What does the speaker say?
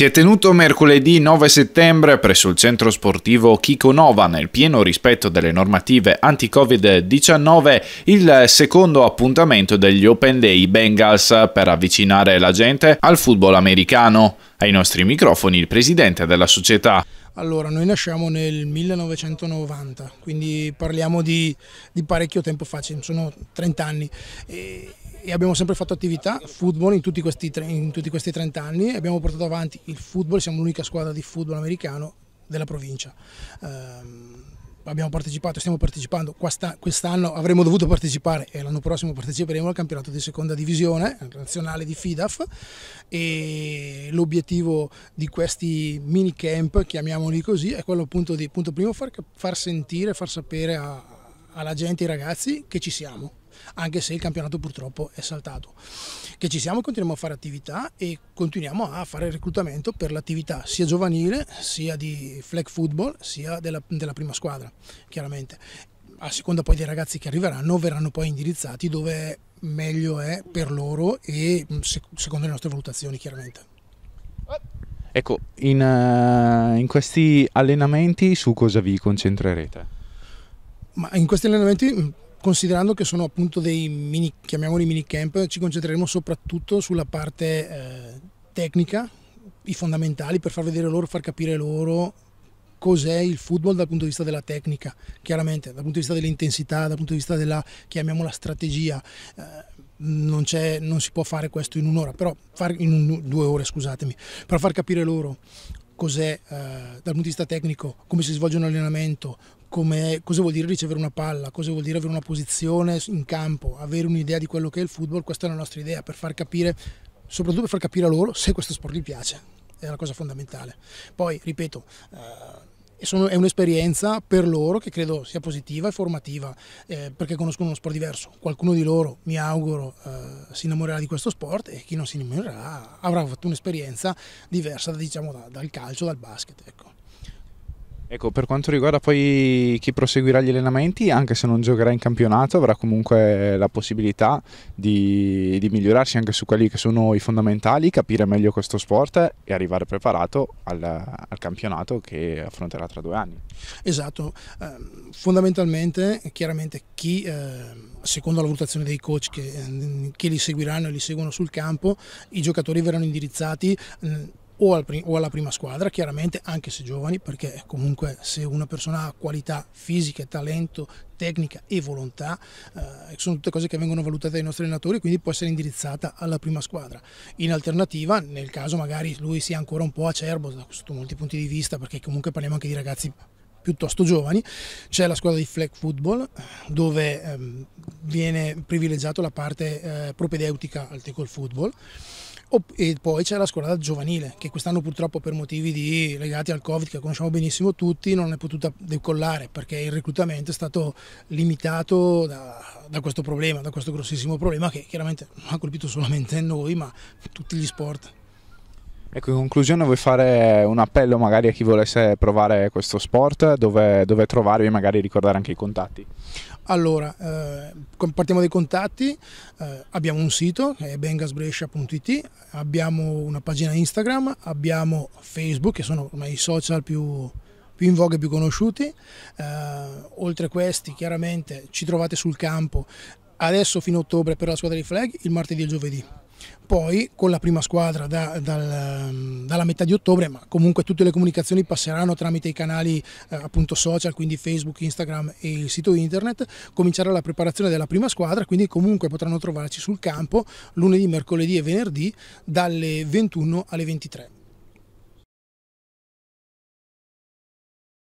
Si è tenuto mercoledì 9 settembre presso il centro sportivo Kikonova, nel pieno rispetto delle normative anti-Covid-19, il secondo appuntamento degli Open Day Bengals per avvicinare la gente al football americano. Ai nostri microfoni il presidente della società. Allora, noi nasciamo nel 1990, quindi parliamo di, di parecchio tempo fa, sono 30 anni. E e abbiamo sempre fatto attività football in tutti, questi, in tutti questi 30 anni e abbiamo portato avanti il football, siamo l'unica squadra di football americano della provincia. Eh, abbiamo partecipato, stiamo partecipando, quest'anno avremmo dovuto partecipare e l'anno prossimo parteciperemo al campionato di seconda divisione nazionale di FIDAF e l'obiettivo di questi mini camp, chiamiamoli così, è quello appunto di, punto primo, far, far sentire, far sapere a, alla gente, ai ragazzi che ci siamo anche se il campionato purtroppo è saltato. Che ci siamo, continuiamo a fare attività e continuiamo a fare reclutamento per l'attività sia giovanile, sia di flag football, sia della, della prima squadra, chiaramente. A seconda poi dei ragazzi che arriveranno, verranno poi indirizzati dove meglio è per loro e mm, secondo le nostre valutazioni, chiaramente. Ecco, in, uh, in questi allenamenti su cosa vi concentrerete? Ma in questi allenamenti mm, considerando che sono appunto dei mini, chiamiamoli mini camp, ci concentreremo soprattutto sulla parte eh, tecnica, i fondamentali per far vedere loro, far capire loro cos'è il football dal punto di vista della tecnica, chiaramente dal punto di vista dell'intensità, dal punto di vista della, chiamiamola, strategia. Eh, non, non, si può fare questo in un'ora, però far, in un, due ore, scusatemi, però far capire loro cos'è eh, dal punto di vista tecnico, come si svolge un allenamento, come, cosa vuol dire ricevere una palla, cosa vuol dire avere una posizione in campo, avere un'idea di quello che è il football, questa è la nostra idea per far capire, soprattutto per far capire a loro se questo sport gli piace, è la cosa fondamentale. Poi, ripeto, eh, sono, è un'esperienza per loro che credo sia positiva e formativa eh, perché conoscono uno sport diverso. Qualcuno di loro, mi auguro, eh, si innamorerà di questo sport e chi non si innamorerà avrà fatto un'esperienza diversa diciamo, da, dal calcio, dal basket. Ecco. Ecco, per quanto riguarda poi chi proseguirà gli allenamenti, anche se non giocherà in campionato, avrà comunque la possibilità di, di, migliorarsi anche su quelli che sono i fondamentali, capire meglio questo sport e arrivare preparato al, al campionato che affronterà tra due anni. Esatto, eh, fondamentalmente chiaramente chi, eh, secondo la valutazione dei coach che, ehm, che, li seguiranno e li seguono sul campo, i giocatori verranno indirizzati. Eh, o, al, o, alla prima squadra, chiaramente anche se giovani, perché comunque se una persona ha qualità fisica, talento, tecnica e volontà, eh, sono tutte cose che vengono valutate dai nostri allenatori, quindi può essere indirizzata alla prima squadra. In alternativa, nel caso magari lui sia ancora un po' acerbo da molti punti di vista, perché comunque parliamo anche di ragazzi piuttosto giovani, c'è la squadra di flag football dove ehm, viene privilegiata la parte eh, propedeutica al tackle football e poi c'è la squadra giovanile, che quest'anno purtroppo per motivi di, legati al Covid, che conosciamo benissimo tutti, non è potuta decollare perché il reclutamento è stato limitato da, da questo problema, da questo grossissimo problema che chiaramente non ha colpito solamente noi, ma tutti gli sport. Ecco, in conclusione vuoi fare un appello magari a chi volesse provare questo sport, dove, dove trovarvi e magari ricordare anche i contatti? Allora, eh, partiamo dai contatti, eh, abbiamo un sito che è bengasbrescia.it, abbiamo una pagina Instagram, abbiamo Facebook che sono ormai i social più, più in voga e più conosciuti, eh, oltre a questi chiaramente ci trovate sul campo adesso fino a ottobre per la squadra di flag, il martedì e il giovedì. Poi con la prima squadra da, dal, dalla metà di ottobre, ma comunque tutte le comunicazioni passeranno tramite i canali eh, appunto social, quindi Facebook, Instagram e il sito internet, comincerà la preparazione della prima squadra, quindi comunque potranno trovarci sul campo lunedì, mercoledì e venerdì dalle 21 alle 23.